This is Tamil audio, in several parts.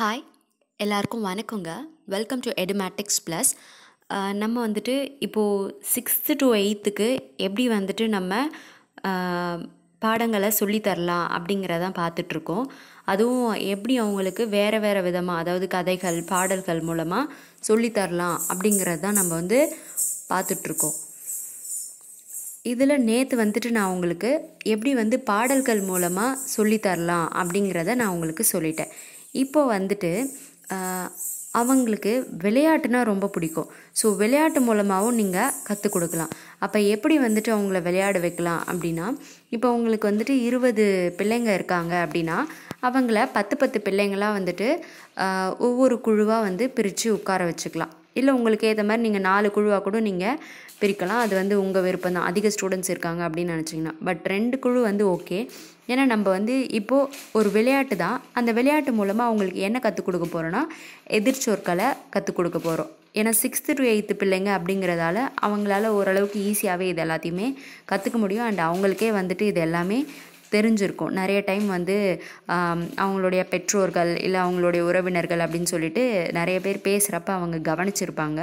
ஹாய் எல்லாருக்கும் வணக்கங்க வெல்கம் டு எடுமேட்டிக்ஸ் ப்ளஸ் நம்ம வந்துட்டு இப்போது சிக்ஸ்த்து டு எயித்துக்கு எப்படி வந்துட்டு நம்ம பாடங்களை சொல்லித்தரலாம் அப்படிங்கிறதான் பார்த்துட்ருக்கோம் அதுவும் எப்படி அவங்களுக்கு வேறு வேறு விதமாக அதாவது கதைகள் பாடல்கள் மூலமாக சொல்லித்தரலாம் அப்படிங்கிறது தான் நம்ம வந்து பார்த்துட்ருக்கோம் இதில் நேற்று வந்துட்டு நான் உங்களுக்கு எப்படி வந்து பாடல்கள் மூலமாக சொல்லித்தரலாம் அப்படிங்கிறத நான் உங்களுக்கு சொல்லிட்டேன் இப்போ வந்துட்டு அவங்களுக்கு விளையாட்டுனா ரொம்ப பிடிக்கும் ஸோ விளையாட்டு மூலமாகவும் நீங்கள் கற்றுக் கொடுக்கலாம் அப்போ எப்படி வந்துட்டு அவங்கள விளையாட வைக்கலாம் அப்படின்னா இப்போ உங்களுக்கு வந்துட்டு இருபது பிள்ளைங்க இருக்காங்க அப்படின்னா அவங்கள பத்து பத்து பிள்ளைங்களாக வந்துட்டு ஒவ்வொரு குழுவாக வந்து பிரித்து உட்கார வச்சுக்கலாம் இல்லை உங்களுக்கு ஏற்ற மாதிரி நீங்கள் நாலு குழுவாக கூட நீங்கள் பிரிக்கலாம் அது வந்து உங்கள் விருப்பம் தான் அதிக ஸ்டூடெண்ட்ஸ் இருக்காங்க அப்படின்னு நினச்சிங்கன்னா பட் ரெண்டு குழு வந்து ஓகே ஏன்னா நம்ம வந்து இப்போது ஒரு விளையாட்டு தான் அந்த விளையாட்டு மூலமாக அவங்களுக்கு என்ன கற்றுக் கொடுக்க போகிறோன்னா எதிர்ச்சொற்களை கற்றுக் கொடுக்க போகிறோம் ஏன்னா சிக்ஸ்த்து டு எயித்து பிள்ளைங்க அப்படிங்கிறதால அவங்களால ஓரளவுக்கு ஈஸியாகவே இது எல்லாத்தையுமே கற்றுக்க முடியும் அண்ட் அவங்களுக்கே வந்துட்டு இது எல்லாமே தெரிஞ்சிருக்கும் நிறைய டைம் வந்து அவங்களுடைய பெற்றோர்கள் இல்லை அவங்களுடைய உறவினர்கள் அப்படின்னு சொல்லிட்டு நிறைய பேர் பேசுகிறப்ப அவங்க கவனிச்சிருப்பாங்க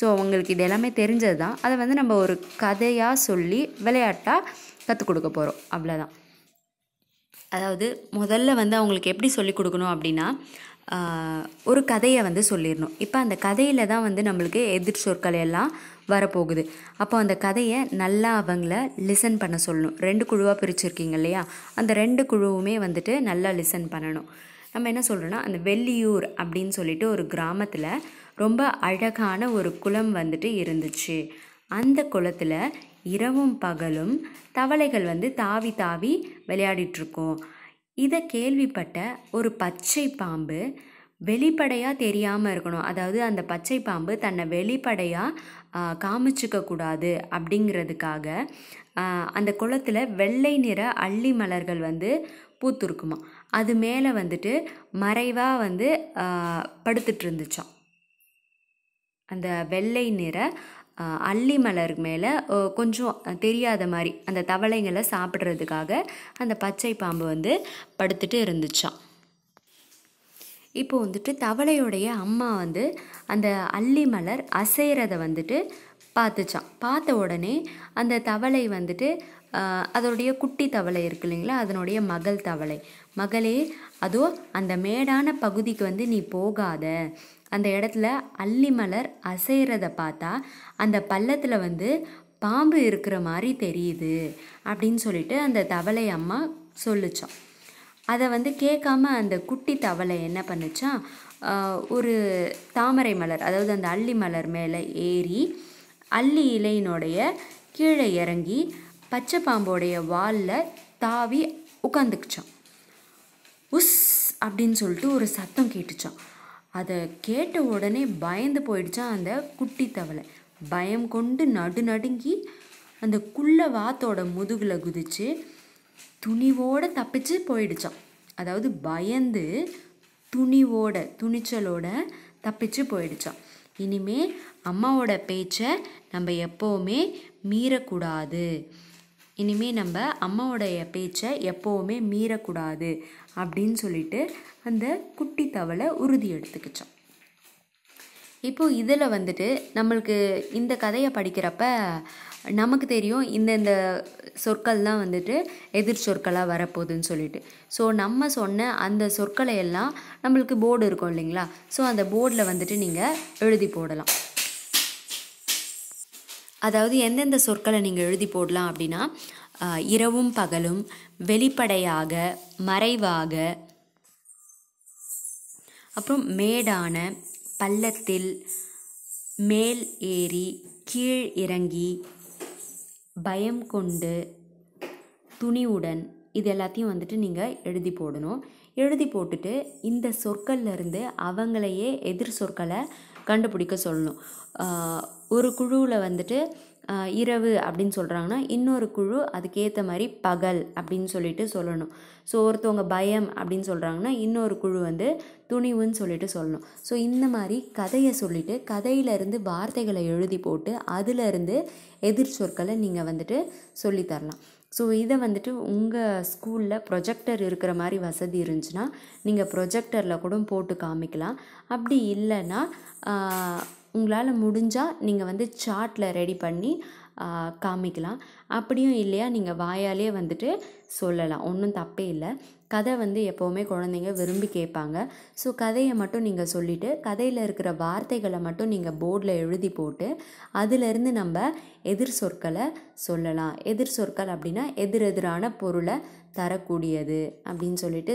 ஸோ அவங்களுக்கு இது எல்லாமே தெரிஞ்சது தான் அதை வந்து நம்ம ஒரு கதையாக சொல்லி விளையாட்டாக கற்றுக் கொடுக்க போகிறோம் அவ்வளோதான் அதாவது முதல்ல வந்து அவங்களுக்கு எப்படி சொல்லிக் கொடுக்கணும் அப்படின்னா ஒரு கதையை வந்து சொல்லிடணும் இப்போ அந்த கதையில் தான் வந்து நம்மளுக்கு எதிர் சொற்கள் எல்லாம் வரப்போகுது அப்போ அந்த கதையை நல்லா அவங்கள லிசன் பண்ண சொல்லணும் ரெண்டு குழுவாக பிரிச்சுருக்கீங்க இல்லையா அந்த ரெண்டு குழுவுமே வந்துட்டு நல்லா லிசன் பண்ணணும் நம்ம என்ன சொல்கிறோன்னா அந்த வெள்ளியூர் அப்படின்னு சொல்லிட்டு ஒரு கிராமத்தில் ரொம்ப அழகான ஒரு குளம் வந்துட்டு இருந்துச்சு அந்த குளத்தில் இரவும் பகலும் தவளைகள் வந்து தாவி தாவி விளையாடிட்டுருக்கோம் இதை கேள்விப்பட்ட ஒரு பச்சை பாம்பு வெளிப்படையாக தெரியாமல் இருக்கணும் அதாவது அந்த பச்சை பாம்பு தன்னை வெளிப்படையாக காமிச்சிக்கக்கூடாது அப்படிங்கிறதுக்காக அந்த குளத்தில் வெள்ளை நிற அள்ளி மலர்கள் வந்து பூத்துருக்குமா அது மேலே வந்துட்டு மறைவாக வந்து படுத்துட்டு இருந்துச்சோம் அந்த வெள்ளை நிற அள்ளி மலர் மேலே கொஞ்சம் தெரியாத மாதிரி அந்த தவளைங்களை சாப்பிட்றதுக்காக அந்த பச்சை பாம்பு வந்து படுத்துட்டு இருந்துச்சான் இப்போ வந்துட்டு தவளையுடைய அம்மா வந்து அந்த அல்லி மலர் அசைகிறத வந்துட்டு பார்த்துச்சான் பார்த்த உடனே அந்த தவளை வந்துட்டு அதோடைய குட்டி தவளை இருக்கு இல்லைங்களா அதனுடைய மகள் தவளை மகளே அதோ அந்த மேடான பகுதிக்கு வந்து நீ போகாத அந்த இடத்துல அல்லி மலர் அசைகிறத பார்த்தா அந்த பள்ளத்தில் வந்து பாம்பு இருக்கிற மாதிரி தெரியுது அப்படின்னு சொல்லிட்டு அந்த தவளை அம்மா சொல்லிச்சான் அதை வந்து கேட்காம அந்த குட்டி தவளை என்ன பண்ணுச்சா ஒரு தாமரை மலர் அதாவது அந்த அள்ளி மலர் மேலே ஏறி அள்ளி இலையினுடைய கீழே இறங்கி பச்சை பாம்போடைய வாலில் தாவி உட்காந்துக்குச்சான் உஸ் அப்படின்னு சொல்லிட்டு ஒரு சத்தம் கேட்டுச்சான் அதை கேட்ட உடனே பயந்து போயிடுச்சான் அந்த குட்டி தவளை பயம் கொண்டு நடு நடுங்கி அந்த குள்ள வாத்தோட முதுகில் குதிச்சு துணிவோடு தப்பிச்சு போயிடுச்சான் அதாவது பயந்து துணிவோட துணிச்சலோட தப்பிச்சு போயிடுச்சான் இனிமே அம்மாவோட பேச்சை நம்ம எப்போவுமே மீறக்கூடாது இனிமே நம்ம அம்மாவோடைய பேச்சை எப்போவுமே மீறக்கூடாது அப்படின்னு சொல்லிட்டு அந்த குட்டி தவளை உறுதி எடுத்துக்கிச்சோம் இப்போது இதில் வந்துட்டு நம்மளுக்கு இந்த கதையை படிக்கிறப்ப நமக்கு தெரியும் இந்த இந்த சொற்கள்லாம் வந்துட்டு எதிர் சொற்களாக வரப்போகுதுன்னு சொல்லிட்டு ஸோ நம்ம சொன்ன அந்த சொற்களை எல்லாம் நம்மளுக்கு போர்டு இருக்கும் இல்லைங்களா ஸோ அந்த போர்டில் வந்துட்டு நீங்கள் எழுதி போடலாம் அதாவது எந்தெந்த சொற்களை நீங்கள் எழுதி போடலாம் அப்படின்னா இரவும் பகலும் வெளிப்படையாக மறைவாக அப்புறம் மேடான பள்ளத்தில் மேல் ஏறி கீழ் இறங்கி பயம் கொண்டு துணிவுடன் இது எல்லாத்தையும் வந்துட்டு நீங்கள் எழுதி போடணும் எழுதி போட்டுட்டு இந்த சொற்கள்லேருந்து அவங்களையே எதிர் சொற்களை கண்டுபிடிக்க சொல்லணும் ஒரு குழுவில் வந்துட்டு இரவு அப்படின்னு சொல்கிறாங்கன்னா இன்னொரு குழு அதுக்கேற்ற மாதிரி பகல் அப்படின்னு சொல்லிட்டு சொல்லணும் ஸோ ஒருத்தவங்க பயம் அப்படின்னு சொல்கிறாங்கன்னா இன்னொரு குழு வந்து துணிவுன்னு சொல்லிட்டு சொல்லணும் ஸோ இந்த மாதிரி கதையை சொல்லிவிட்டு கதையிலேருந்து வார்த்தைகளை எழுதி போட்டு அதிலிருந்து எதிர் சொற்களை நீங்கள் வந்துட்டு சொல்லித்தரலாம் ஸோ இதை வந்துட்டு உங்கள் ஸ்கூலில் ப்ரொஜெக்டர் இருக்கிற மாதிரி வசதி இருந்துச்சுன்னா நீங்கள் ப்ரொஜெக்டரில் கூட போட்டு காமிக்கலாம் அப்படி இல்லைன்னா உங்களால் முடிஞ்சால் நீங்கள் வந்து சார்ட்டில் ரெடி பண்ணி காமிக்கலாம் அப்படியும் இல்லையா நீங்கள் வாயாலே வந்துட்டு சொல்லலாம் ஒன்றும் தப்பே இல்லை கதை வந்து எப்போவுமே குழந்தைங்க விரும்பி கேட்பாங்க ஸோ கதையை மட்டும் நீங்கள் சொல்லிவிட்டு கதையில் இருக்கிற வார்த்தைகளை மட்டும் நீங்கள் போர்டில் எழுதி போட்டு அதிலிருந்து நம்ம எதிர் சொற்களை சொல்லலாம் எதிர் சொற்கள் அப்படின்னா எதிரெதிரான பொருளை தரக்கூடியது அப்படின்னு சொல்லிட்டு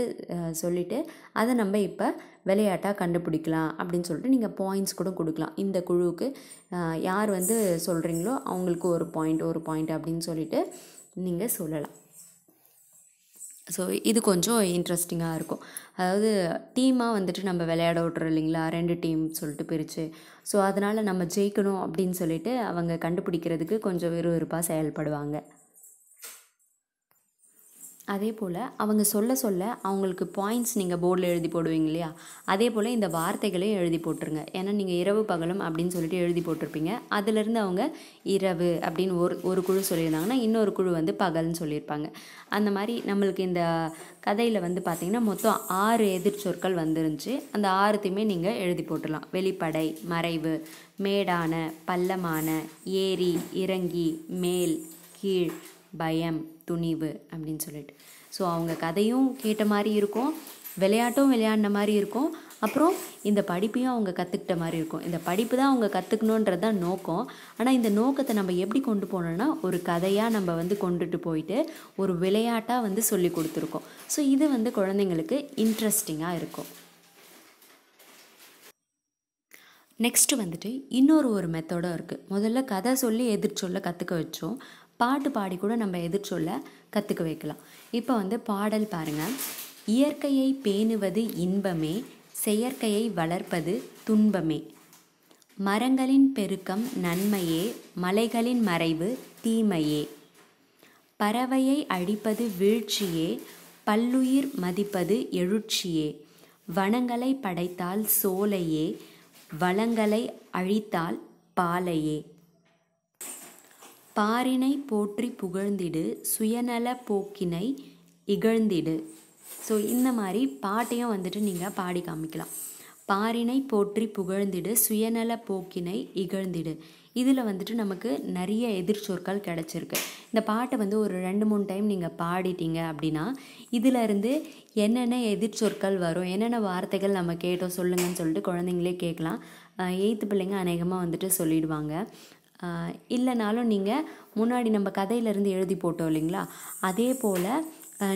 சொல்லிவிட்டு அதை நம்ம இப்போ விளையாட்டாக கண்டுபிடிக்கலாம் அப்படின்னு சொல்லிட்டு நீங்கள் பாயிண்ட்ஸ் கூட கொடுக்கலாம் இந்த குழுவுக்கு யார் வந்து சொல்கிறீங்களோ அவங்களுக்கு ஒரு பாயிண்ட் ஒரு பாயிண்ட் அப்படின்னு சொல்லிவிட்டு நீங்கள் சொல்லலாம் ஸோ இது கொஞ்சம் இன்ட்ரெஸ்டிங்காக இருக்கும் அதாவது டீமாக வந்துட்டு நம்ம விளையாட விட்றோம் இல்லைங்களா ரெண்டு டீம் சொல்லிட்டு பிரித்து ஸோ அதனால் நம்ம ஜெயிக்கணும் அப்படின்னு சொல்லிட்டு அவங்க கண்டுபிடிக்கிறதுக்கு கொஞ்சம் விறுவிறுப்பாக செயல்படுவாங்க அதே போல் அவங்க சொல்ல சொல்ல அவங்களுக்கு பாயிண்ட்ஸ் நீங்கள் போர்டில் எழுதி போடுவீங்க இல்லையா அதே போல் இந்த வார்த்தைகளையும் எழுதி போட்டுருங்க ஏன்னா நீங்கள் இரவு பகலும் அப்படின்னு சொல்லிட்டு எழுதி போட்டிருப்பீங்க அதுலேருந்து அவங்க இரவு அப்படின்னு ஒரு ஒரு குழு சொல்லியிருந்தாங்கன்னா இன்னொரு குழு வந்து பகல்னு சொல்லியிருப்பாங்க அந்த மாதிரி நம்மளுக்கு இந்த கதையில் வந்து பார்த்திங்கன்னா மொத்தம் ஆறு எதிர்ச்சொற்கள் வந்துருந்துச்சு அந்த ஆறுத்தையுமே நீங்கள் எழுதி போட்டுடலாம் வெளிப்படை மறைவு மேடான பள்ளமான ஏரி இறங்கி மேல் கீழ் பயம் துணிவு அப்படின்னு சொல்லிட்டு ஸோ அவங்க கதையும் கேட்ட மாதிரி இருக்கும் விளையாட்டும் விளையாடின மாதிரி இருக்கும் அப்புறம் இந்த படிப்பையும் அவங்க கற்றுக்கிட்ட மாதிரி இருக்கும் இந்த படிப்பு தான் அவங்க கற்றுக்கணுன்றது தான் நோக்கம் ஆனால் இந்த நோக்கத்தை நம்ம எப்படி கொண்டு போனோம்னா ஒரு கதையாக நம்ம வந்து கொண்டுட்டு போயிட்டு ஒரு விளையாட்டாக வந்து சொல்லி கொடுத்துருக்கோம் ஸோ இது வந்து குழந்தைங்களுக்கு இன்ட்ரெஸ்டிங்காக இருக்கும் நெக்ஸ்ட்டு வந்துட்டு இன்னொரு ஒரு மெத்தடும் இருக்குது முதல்ல கதை சொல்லி எதிர்ச்சொல்ல கற்றுக்க வச்சோம் பாட்டு பாடி கூட நம்ம எதிர்ச்சொல்ல கற்றுக்க வைக்கலாம் இப்போ வந்து பாடல் பாருங்கள் இயற்கையை பேணுவது இன்பமே செயற்கையை வளர்ப்பது துன்பமே மரங்களின் பெருக்கம் நன்மையே மலைகளின் மறைவு தீமையே பறவையை அழிப்பது வீழ்ச்சியே பல்லுயிர் மதிப்பது எழுச்சியே வனங்களை படைத்தால் சோலையே வளங்களை அழித்தால் பாலையே பாரினை போற்றி புகழ்ந்திடு சுயநல போக்கினை இகழ்ந்திடு ஸோ இந்த மாதிரி பாட்டையும் வந்துட்டு நீங்கள் பாடி காமிக்கலாம் பாரினை போற்றி புகழ்ந்திடு சுயநல போக்கினை இகழ்ந்திடு இதில் வந்துட்டு நமக்கு நிறைய எதிர் சொற்கள் கிடச்சிருக்கு இந்த பாட்டை வந்து ஒரு ரெண்டு மூணு டைம் நீங்கள் பாடிட்டீங்க அப்படின்னா இதிலருந்து என்னென்ன எதிர் சொற்கள் வரும் என்னென்ன வார்த்தைகள் நம்ம கேட்டோம் சொல்லுங்கன்னு சொல்லிட்டு குழந்தைங்களே கேட்கலாம் எயித்து பிள்ளைங்க அநேகமாக வந்துட்டு சொல்லிடுவாங்க இல்லைனாலும் நீங்கள் முன்னாடி நம்ம கதையிலேருந்து எழுதி போட்டோம் இல்லைங்களா அதே போல்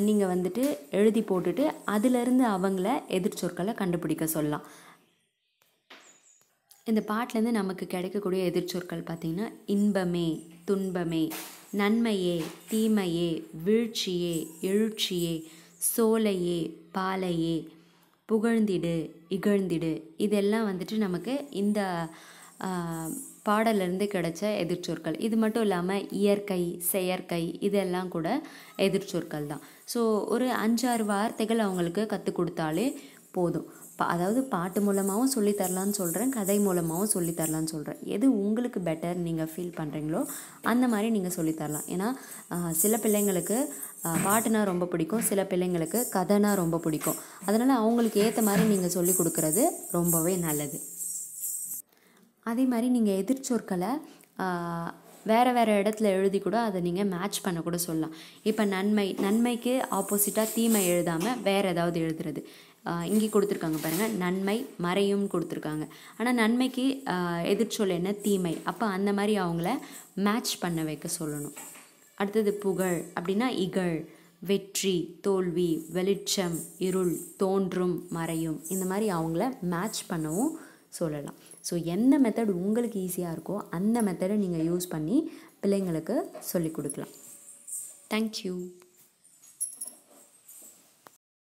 நீங்கள் வந்துட்டு எழுதி போட்டுட்டு அதிலேருந்து அவங்கள எதிர்ச்சொற்களை கண்டுபிடிக்க சொல்லலாம் இந்த பாட்டிலேருந்து நமக்கு கிடைக்கக்கூடிய எதிர்ச்சொற்கள் பார்த்திங்கன்னா இன்பமே துன்பமே நன்மையே தீமையே வீழ்ச்சியே எழுச்சியே சோலையே பாலையே புகழ்ந்திடு இகழ்ந்திடு இதெல்லாம் வந்துட்டு நமக்கு இந்த பாடலிருந்து கிடைச்ச எதிர்ச்சொற்கள் இது மட்டும் இல்லாமல் இயற்கை செயற்கை இதெல்லாம் கூட எதிர்ச்சொற்கள் தான் ஸோ ஒரு அஞ்சாறு வார்த்தைகள் அவங்களுக்கு கற்றுக் கொடுத்தாலே போதும் பா அதாவது பாட்டு மூலமாகவும் சொல்லித்தரலான்னு சொல்கிறேன் கதை மூலமாகவும் சொல்லித்தரலான்னு சொல்கிறேன் எது உங்களுக்கு பெட்டர் நீங்கள் ஃபீல் பண்ணுறீங்களோ அந்த மாதிரி நீங்கள் சொல்லித்தரலாம் ஏன்னா சில பிள்ளைங்களுக்கு பாட்டுனா ரொம்ப பிடிக்கும் சில பிள்ளைங்களுக்கு கதைனா ரொம்ப பிடிக்கும் அதனால் அவங்களுக்கு ஏற்ற மாதிரி நீங்கள் சொல்லி கொடுக்குறது ரொம்பவே நல்லது அதே மாதிரி நீங்கள் எதிர்ச்சொற்களை வேறு வேறு இடத்துல எழுதி கூட அதை நீங்கள் மேட்ச் பண்ண கூட சொல்லலாம் இப்போ நன்மை நன்மைக்கு ஆப்போசிட்டாக தீமை எழுதாமல் வேறு ஏதாவது எழுதுறது இங்கே கொடுத்துருக்காங்க பாருங்கள் நன்மை மறையும் கொடுத்துருக்காங்க ஆனால் நன்மைக்கு எதிர்ச்சொல் என்ன தீமை அப்போ அந்த மாதிரி அவங்கள மேட்ச் பண்ண வைக்க சொல்லணும் அடுத்தது புகழ் அப்படின்னா இகழ் வெற்றி தோல்வி வெளிச்சம் இருள் தோன்றும் மறையும் இந்த மாதிரி அவங்கள மேட்ச் பண்ணவும் சொல்லலாம் ஸோ எந்த மெத்தட் உங்களுக்கு ஈஸியாக இருக்கோ அந்த மெத்தடை நீங்கள் யூஸ் பண்ணி பிள்ளைங்களுக்கு சொல்லிக் கொடுக்கலாம் தேங்க்யூ